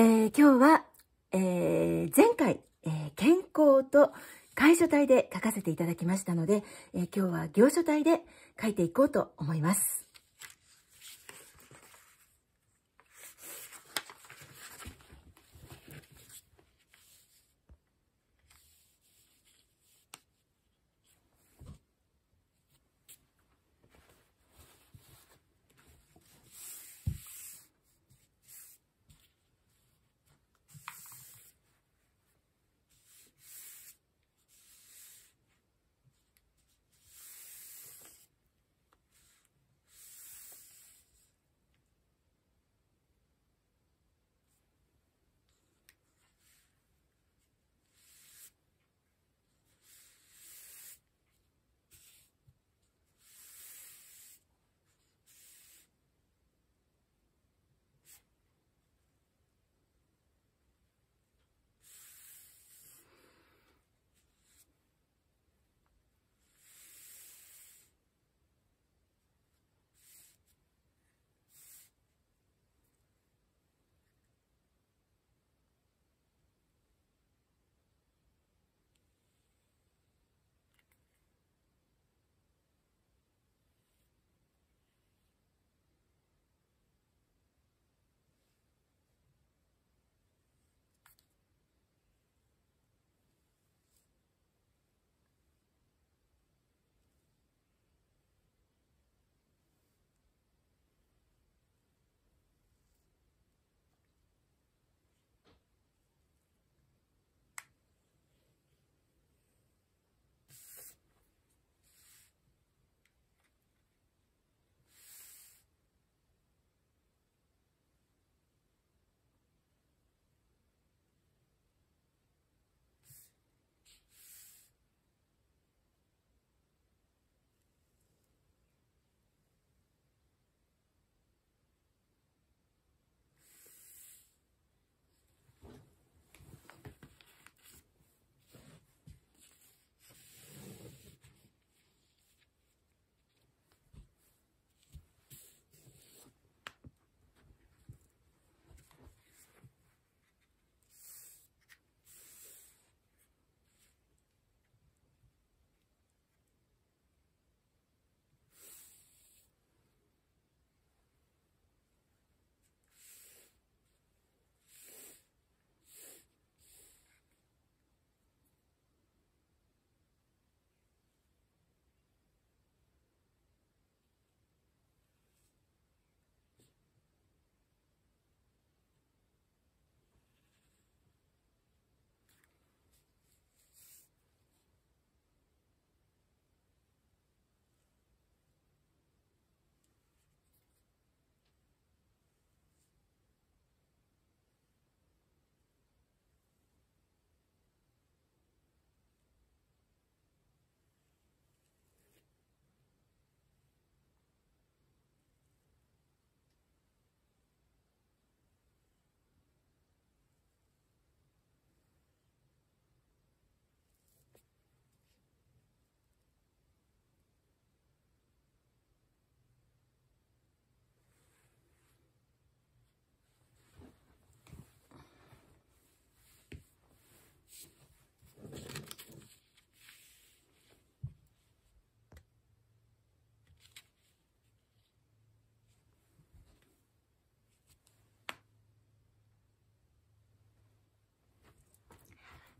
えー、今日は、えー、前回、えー、健康と会書体で書かせていただきましたので、え今日は行書体で書いていこうと思います。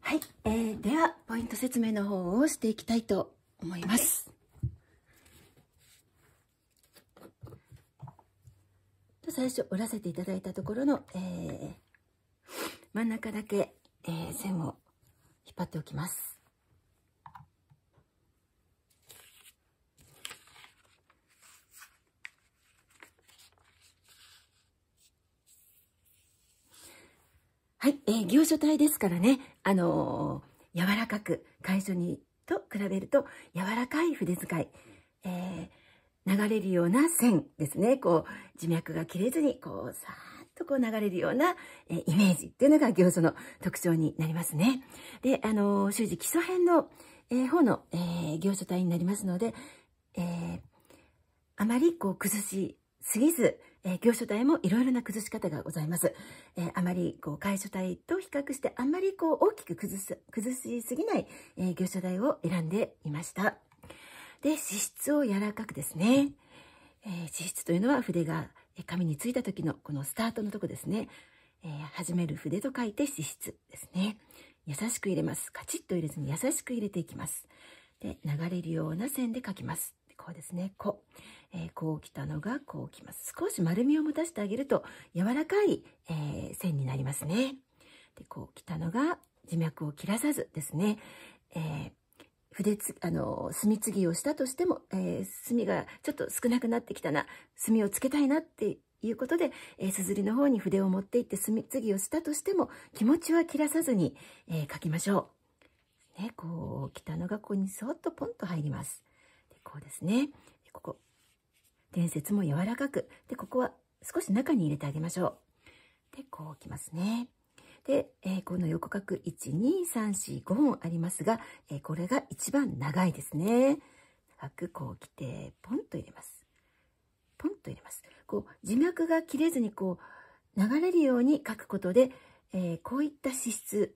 はい、えー、ではポイント説明の方をしていきたいと思います。最初折らせていただいたところの、えー、真ん中だけ、えー、線を引っ張っておきます。はい、えー、行書体ですからね、あのー、柔らかく、楷書にと比べると、柔らかい筆使い、えー、流れるような線ですね、こう、字脈が切れずに、こう、さーっとこう流れるような、えー、イメージっていうのが行書の特徴になりますね。で、あのー、習字基礎編の、えー、方の、えー、行書体になりますので、えー、あまりこう、崩しすぎず、えー、行書体もいろいろな崩し方がございます。えー、あまり、こう、楷書体と比較して、あまり、こう、大きく崩す、崩しすぎない、えー、行書体を選んでいました。で、脂質を柔らかくですね。えー、脂質というのは筆が紙についた時のこのスタートのとこですね。えー、始める筆と書いて脂質ですね。優しく入れます。カチッと入れずに優しく入れていきます。で、流れるような線で書きます。こうですね。こう。えー、こう来たのがこうきます。少し丸みを持たせてあげると柔らかい、えー、線になりますね。で、こう来たのが字脈を切らさずですね。えー、筆つ、あの、墨継ぎをしたとしても、え墨がちょっと少なくなってきたな、墨をつけたいなっていうことで、えー、硯の方に筆を持っていって墨継ぎをしたとしても、気持ちは切らさずに、えー、書きましょう。ね、こう、来たのがここにそっとポンと入ります。でこうですね。ここ、伝説も柔らかく。で、ここは少し中に入れてあげましょう。で、こうきますね。で、えー、この横角12345本ありますが、えー、これが一番長いですね。長くこう来て、ポンと入れます。ポンと入れます。こう、字幕が切れずにこう、流れるように書くことで、えー、こういった資質、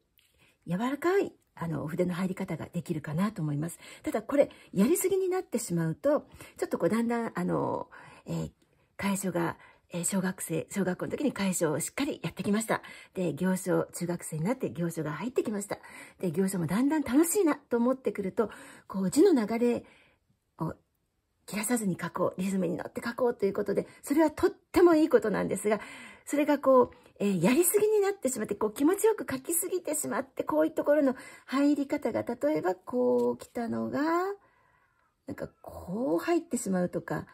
柔らかいあの、筆の入り方ができるかなと思います。ただこれ、やりすぎになってしまうと、ちょっとこう、だんだん、あの、えー、解が、え小学生、小学校の時に解消をしっかりやってきました。で、行書、中学生になって行書が入ってきました。で、行書もだんだん楽しいなと思ってくると、こう、字の流れを切らさずに書こう、リズムに乗って書こうということで、それはとってもいいことなんですが、それがこう、えー、やりすぎになってしまって、こう気持ちよく書きすぎてしまって、こういうところの入り方が、例えばこう来たのが、なんかこう入ってしまうとか、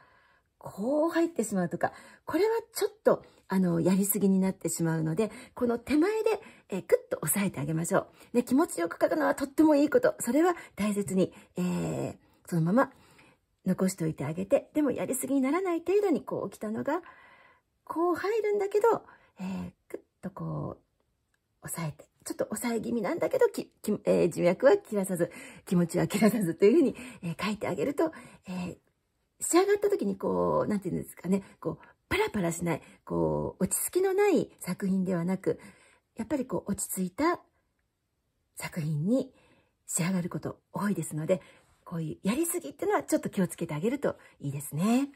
こう入ってしまうとか、これはちょっと、あの、やりすぎになってしまうので、この手前で、えー、ぐっと押さえてあげましょう。で、気持ちよく書くのはとってもいいこと。それは大切に、えー、そのまま、残しておいてあげて、でもやりすぎにならない程度にこう起きたのが、こう入るんだけど、えー、っとこう、押さえて、ちょっと抑え気味なんだけど、ききえー、人脈は切らさず、気持ちは切らさずというふうに、えー、書いてあげると、えー、仕上がった時にこう、何て言うんですかね、こう、パラパラしない、こう、落ち着きのない作品ではなく、やっぱりこう、落ち着いた作品に仕上がること多いですので、こういうやりすぎっていうのはちょっと気をつけてあげるといいですね。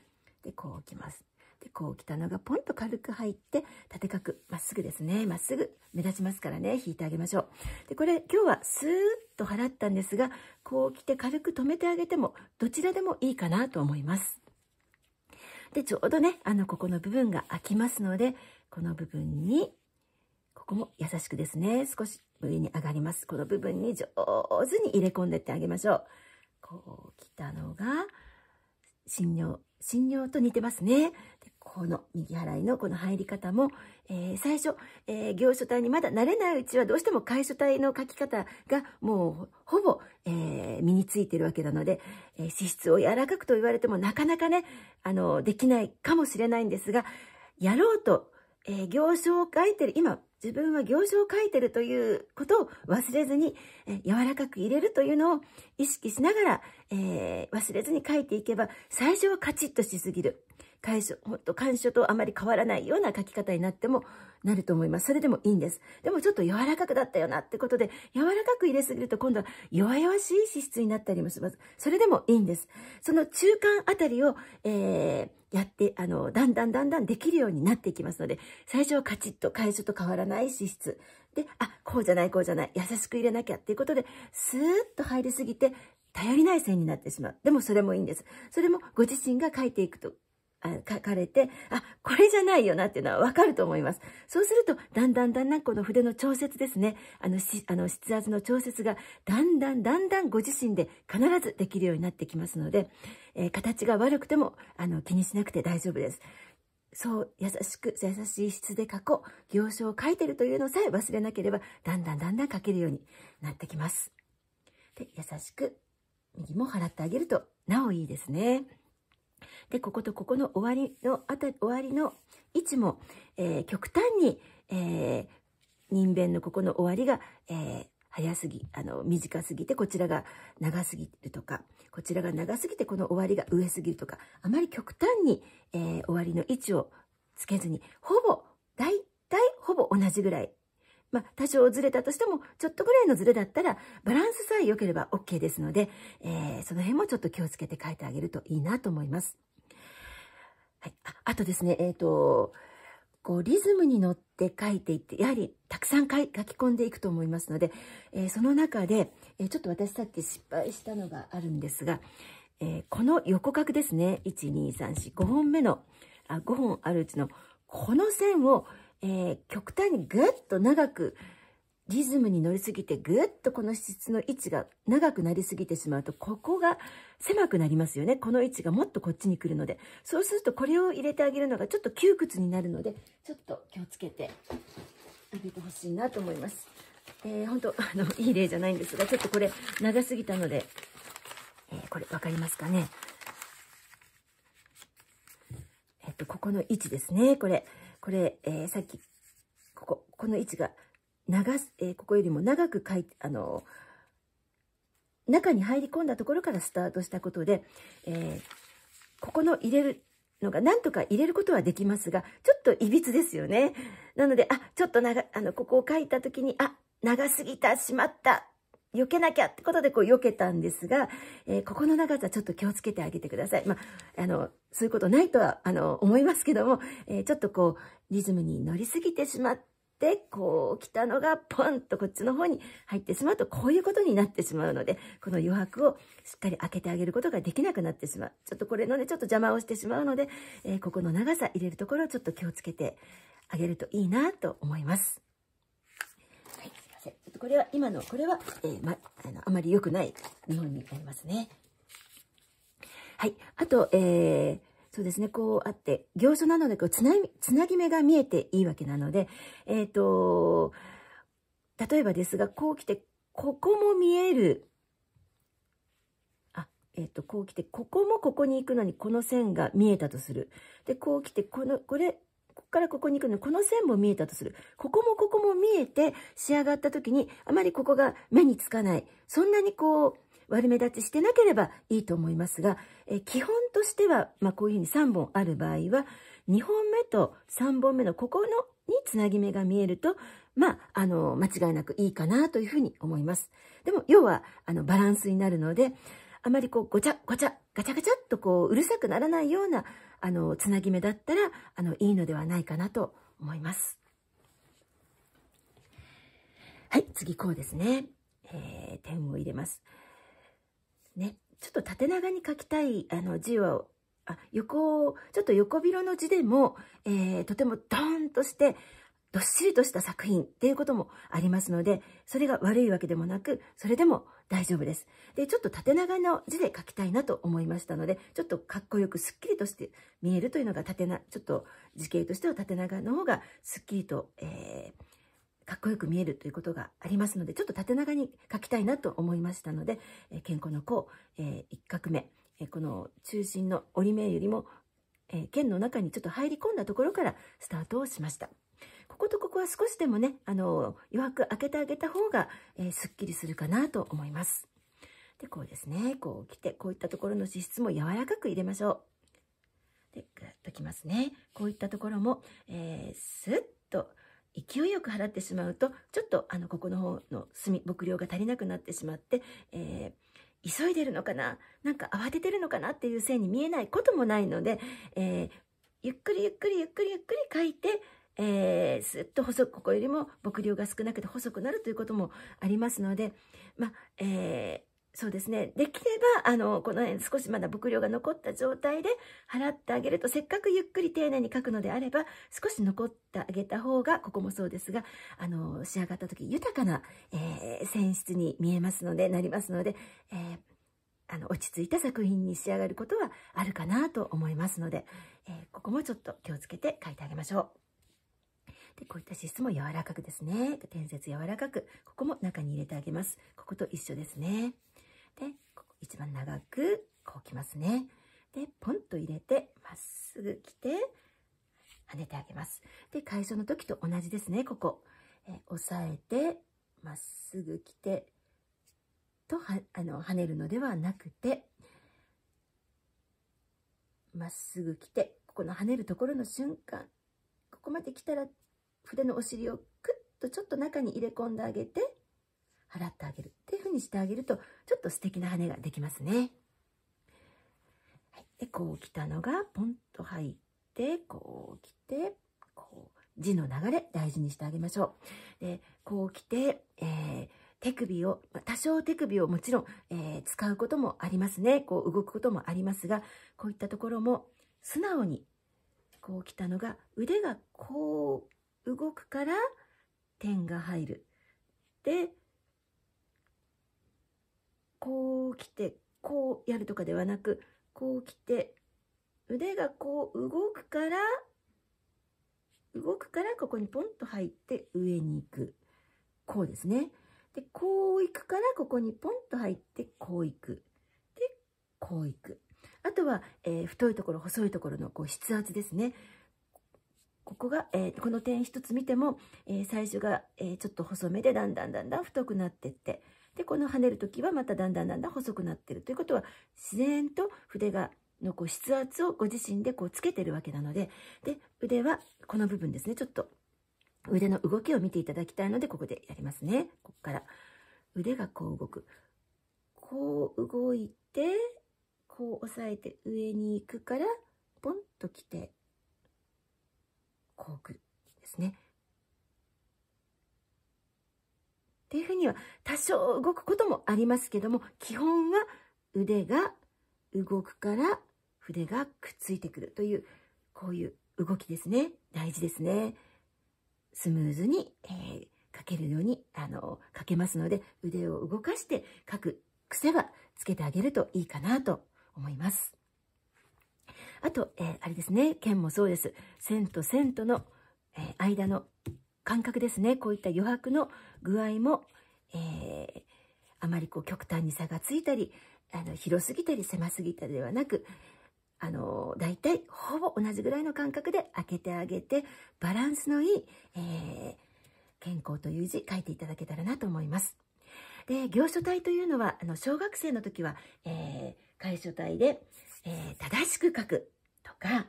で、こう置きます。で、こうきたのがポンと軽く入って、縦角、まっすぐですね。まっすぐ目立ちますからね、引いてあげましょう。で、これ今日はスーッと払ったんですが、こう来て軽く止めてあげても、どちらでもいいかなと思います。で、ちょうどね、あの、ここの部分が開きますので、この部分に、ここも優しくですね、少し上に上がります。この部分に上手に入れ込んでってあげましょう。こう来たのが診療診療と似てますねでこの右払いのこの入り方も、えー、最初、えー、行書体にまだ慣れないうちはどうしても楷書体の書き方がもうほぼ、えー、身についてるわけなので、え資質を柔らかくと言われてもなかなかねあのできないかもしれないんですがやろうと、え行書を書いてる今自分は行書を書いてるということを忘れずに、え柔らかく入れるというのを意識しながら、えー、忘れずに書いていけば、最初はカチッとしすぎる。会書、ほんと楷とあまり変わらないような書き方になっても、なると思います。それでもいいんです。でもちょっと柔らかくなったよなってことで、柔らかく入れすぎると今度は弱々しい脂質になったりもします。それでもいいんです。その中間あたりを、えー、やって、あの、だんだんだんだんできるようになっていきますので、最初はカチッと会社と変わらない脂質。で、あ、こうじゃない、こうじゃない、優しく入れなきゃっていうことで、スーッと入りすぎて、頼りない線になってしまう。でもそれもいいんです。それもご自身が書いていくと書かれて、あ、これじゃないよなっていうのはわかると思います。そうすると、だんだんだんだんこの筆の調節ですね。あの、し、あの、筆圧の調節が、だんだんだんだんご自身で必ずできるようになってきますので、えー、形が悪くても、あの、気にしなくて大丈夫です。そう、優しく、優しい質で書こう。行書を書いてるというのさえ忘れなければ、だんだんだんだん書けるようになってきます。で、優しく、右も払ってあげると、なおいいですね。で、こことここの終わりのあた、終わりの位置も、えー、極端に、えー、人弁のここの終わりが、えー、早すぎ、あの、短すぎて、こちらが長すぎるとか、こちらが長すぎて、この終わりが上すぎるとか、あまり極端に、えー、終わりの位置をつけずに、ほぼ、大体ほぼ同じぐらいまあ、多少ずれたとしても、ちょっとぐらいのずれだったら、バランスさえ良ければ OK ですので、えー、その辺もちょっと気をつけて書いてあげるといいなと思います。はい。ああとですね、えっ、ー、と、こう、リズムに乗って書いていって、やはりたくさん書き込んでいくと思いますので、えー、その中で、えちょっと私さっき失敗したのがあるんですが、えこの横角ですね、1、2、3、4、5本目の、あ5本あるうちの、この線を、えー、極端にぐっと長くリズムに乗りすぎてぐっとこの質の位置が長くなりすぎてしまうとここが狭くなりますよねこの位置がもっとこっちに来るのでそうするとこれを入れてあげるのがちょっと窮屈になるのでちょっと気をつけてあげてほしいなと思います。えー、本当あのいい例じゃないんですがちょっとこれ長すぎたので、えー、これ分かりますかね。えっとここの位置ですねこれ。これ、えー、さっき、ここ、この位置が、長す、えー、ここよりも長く書いて、あの、中に入り込んだところからスタートしたことで、えー、ここの入れるのが、なんとか入れることはできますが、ちょっといびつですよね。なので、あ、ちょっと長、あの、ここを書いた時に、あ、長すぎた、しまった、避けなきゃってことでこう避けたんですが、えー、ここの長さちょっと気をつけてあげてください。まあ、あの、そういうことないとは、あの、思いますけども、えー、ちょっとこう、リズムに乗りすぎてしまって、こう、来たのがポンとこっちの方に入ってしまうと、こういうことになってしまうので、この余白をしっかり開けてあげることができなくなってしまう。ちょっとこれのね、ちょっと邪魔をしてしまうので、えー、ここの長さ入れるところをちょっと気をつけてあげるといいなと思います。これは、今の、これは、えー、ま、あの、あまり良くない日本になりますね。はい。あと、えー、そうですね、こうあって、行書なので、こう、つなぎ、つなぎ目が見えていいわけなので、えっ、ー、と、例えばですが、こう来て、ここも見える。あ、えっ、ー、と、こう来て、ここもここに行くのに、この線が見えたとする。で、こう来て、この、これ、ここからここに行くの、この線も見えたとする。ここもここも見えて仕上がった時に、あまりここが目につかない。そんなにこう、割悪目立ちしてなければいいと思いますが、え基本としては、まあ、こういうふうに3本ある場合は、2本目と3本目のここのにつなぎ目が見えると、まあ、あの、間違いなくいいかなというふうに思います。でも、要は、あの、バランスになるので、あまりこう、ごちゃ、ごちゃ、ガチャガチャっとこう、うるさくならないような、あの、つなぎ目だったら、あの、いいのではないかなと思います。はい、次こうですね。えー、点を入れます。ね、ちょっと縦長に書きたい、あの、字は、あ横を、ちょっと横広の字でも、えー、とてもドーンとして、どっしりとした作品っていうこともありますので、それが悪いわけでもなく、それでも大丈夫です。で、ちょっと縦長の字で書きたいなと思いましたので、ちょっとかっこよくすっきりとして見えるというのが縦な、ちょっと字形としては縦長の方がすっきりと、えー、かっこよく見えるということがありますので、ちょっと縦長に書きたいなと思いましたので、え健康の子、えー、1画目、えこの中心の折り目よりも、えー、剣の中にちょっと入り込んだところからスタートをしました。こことここは少しでもね、あの、余白開けてあげた方が、えー、すっきりするかなと思います。で、こうですね、こう来て、こういったところの脂質も柔らかく入れましょう。で、ぐっときますね。こういったところも、えー、スッと、勢いよく払ってしまうと、ちょっと、あの、ここの方の墨、木量が足りなくなってしまって、えー、急いでるのかななんか慌ててるのかなっていうせいに見えないこともないので、えー、ゆっくりゆっくりゆっくりゆっくり書いて、えー、すっと細く、ここよりも木量が少なくて細くなるということもありますので、まあ、えー、そうですね。できれば、あの、この辺少しまだ木量が残った状態で払ってあげると、せっかくゆっくり丁寧に書くのであれば、少し残ってあげた方が、ここもそうですが、あの、仕上がった時、豊かな、えー、選出に見えますので、なりますので、えー、あの、落ち着いた作品に仕上がることはあるかなと思いますので、えー、ここもちょっと気をつけて書いてあげましょう。で、こういった脂質も柔らかくですね。で、天節柔らかく、ここも中に入れてあげます。ここと一緒ですね。で、ここ一番長く、こうきますね。で、ポンと入れて、まっすぐ来て、跳ねてあげます。で、解消の時と同じですね、ここ。え押さえて、まっすぐ来て、とは、あの、跳ねるのではなくて、まっすぐ来て、ここの跳ねるところの瞬間、ここまで来たら筆のお尻をクッとちょっと中に入れ込んであげて、払ってあげるっていう風にしてあげると、ちょっと素敵な羽ができますね。はい、で、こう来たのが、ポンと入って、こう来て、こう、字の流れ大事にしてあげましょう。で、こう来て、えー、手首を、多少手首をもちろん、えー、使うこともありますね。こう動くこともありますが、こういったところも素直に、こう来たのが腕がこう動くから点が入る。で、こう来て、こうやるとかではなく、こう来て、腕がこう動くから、動くからここにポンと入って上に行く。こうですね。で、こう行くからここにポンと入ってこう行く。で、こう行く。あとは、えー、太いところ、細いところのこう筆圧ですね。ここが、えー、この点一つ見ても、えー、最初が、えー、ちょっと細めでだんだんだんだん太くなってってでこの跳ねる時はまただんだんだんだん細くなってるということは自然と筆がのこう筆圧をご自身でこうつけてるわけなのでで腕はこの部分ですねちょっと腕の動きを見ていただきたいのでここでやりますねここから腕がこう動くこう動いてこう押さえて上に行くからポンと来て工具ですね。っていうふうには多少動くこともありますけども、基本は腕が動くから筆がくっついてくるという、こういう動きですね。大事ですね。スムーズに、えー、書けるように、あの、書けますので、腕を動かして書く癖はつけてあげるといいかなと思います。あと、えー、あれですね、剣もそうです。線と線との、えー、間の感覚ですね。こういった余白の具合も、えー、あまりこう極端に差がついたり、あの、広すぎたり狭すぎたりではなく、あの、大体、ほぼ同じぐらいの感覚で開けてあげて、バランスのいい、えー、健康という字書いていただけたらなと思います。で、行書体というのは、あの、小学生の時は、えー、会書体で、えー、正しく書くが、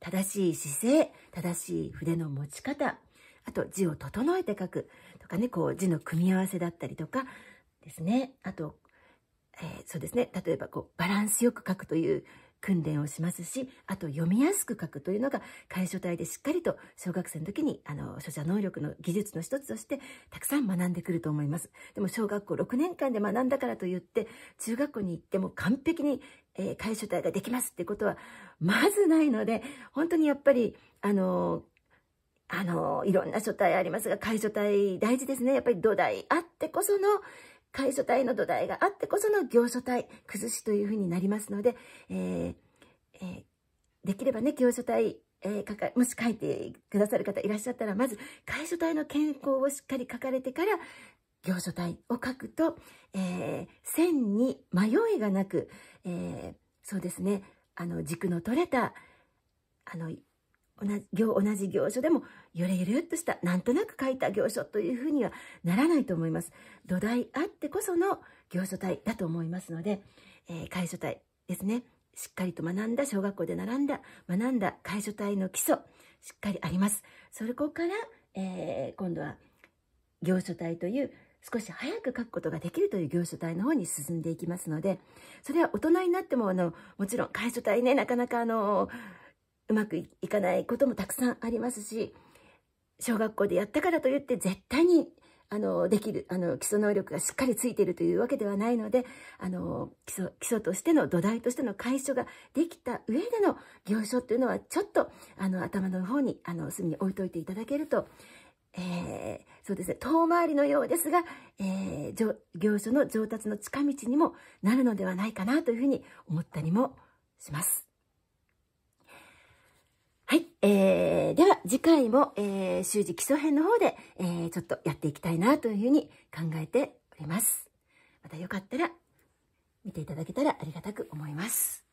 正しい姿勢、正しい筆の持ち方、あと字を整えて書くとかね、こう字の組み合わせだったりとかですね。あと、えー、そうですね。例えばこうバランスよく書くという訓練をしますし、あと読みやすく書くというのが、解書体でしっかりと小学生の時に、あの、書写能力の技術の一つとして、たくさん学んでくると思います。でも小学校6年間で学んだからといって、中学校に行っても完璧に、えー、書体ができますってことは、まずないので、本当にやっぱり、あのーあの、いろんな書体ありますが、解除体大事ですね。やっぱり土台あってこその、楷書体の土台があってこその行書体、崩しというふうになりますので、えー、えー、できればね、行書体、えー、かかもし書いてくださる方いらっしゃったら、まず、楷書体の健康をしっかり書かれてから、行書体を書くと、えー、線に迷いがなく、えー、そうですね、あの、軸の取れた、あの、同じ行書でもゆるゆるっとしたなんとなく書いた行書というふうにはならないと思います土台あってこその行書体だと思いますので、えー、会書体ですねしっかりと学んだ小学校で学んだ学んだ会書体の基礎しっかりありますそこから、えー、今度は行書体という少し早く書くことができるという行書体の方に進んでいきますのでそれは大人になってもあのもちろん会書体ねなかなかあのーうまくいかないこともたくさんありますし、小学校でやったからといって絶対にあの、できる、あの、基礎能力がしっかりついているというわけではないので、あの、基礎、基礎としての土台としての解消ができた上での行書というのは、ちょっと、あの、頭の方に、あの、隅に置いといていただけると、えー、そうですね、遠回りのようですが、えー、行書の上達の近道にもなるのではないかなというふうに思ったりもします。えー、では次回も、えー、習字基礎編の方で、えー、ちょっとやっていきたいなというふうに考えております。またよかったら見ていただけたらありがたく思います。